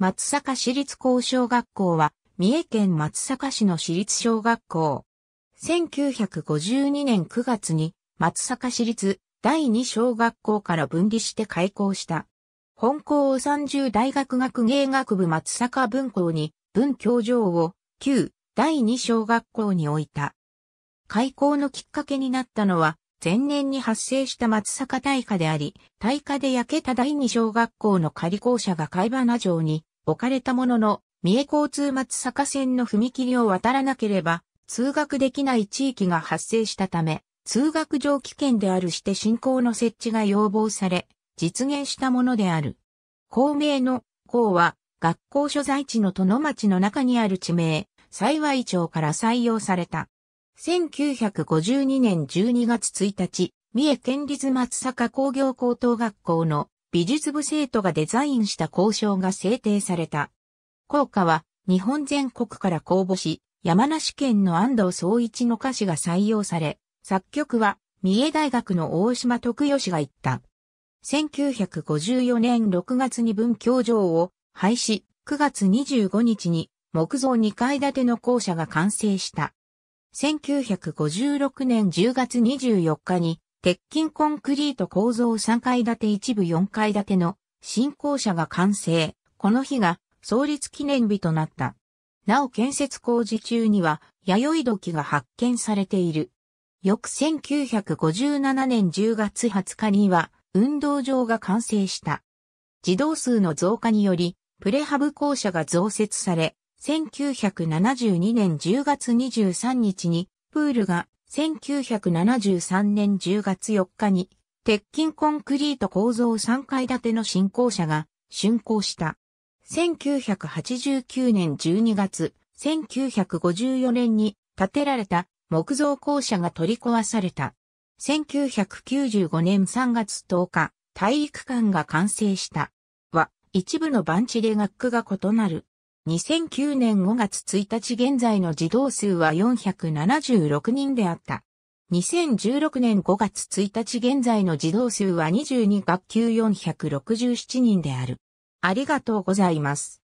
松阪市立高小学校は、三重県松阪市の市立小学校。1952年9月に、松阪市立第二小学校から分離して開校した。本校を30大学学芸学部松阪分校に、分教場を、旧第二小学校に置いた。開校のきっかけになったのは、前年に発生した松坂大火であり、大火で焼けた第二小学校の仮校舎が貝花城に置かれたものの、三重交通松坂線の踏切を渡らなければ、通学できない地域が発生したため、通学上危険であるして信仰の設置が要望され、実現したものである。公明の校は、学校所在地の殿町の中にある地名、幸町から採用された。1952年12月1日、三重県立松坂工業高等学校の美術部生徒がデザインした交渉が制定された。校歌は日本全国から公募し、山梨県の安藤総一の歌詞が採用され、作曲は三重大学の大島徳義が言った。1954年6月に文教場を廃止、9月25日に木造2階建ての校舎が完成した。1956年10月24日に、鉄筋コンクリート構造3階建て一部4階建ての新校舎が完成。この日が創立記念日となった。なお建設工事中には、弥生土器が発見されている。翌1957年10月20日には、運動場が完成した。児童数の増加により、プレハブ校舎が増設され、1972年10月23日に、プールが1973年10月4日に、鉄筋コンクリート構造3階建ての新校舎が竣工した。1989年12月、1954年に建てられた木造校舎が取り壊された。1995年3月10日、体育館が完成した。は、一部の番地で学区が異なる。2009年5月1日現在の児童数は476人であった。2016年5月1日現在の児童数は22学級467人である。ありがとうございます。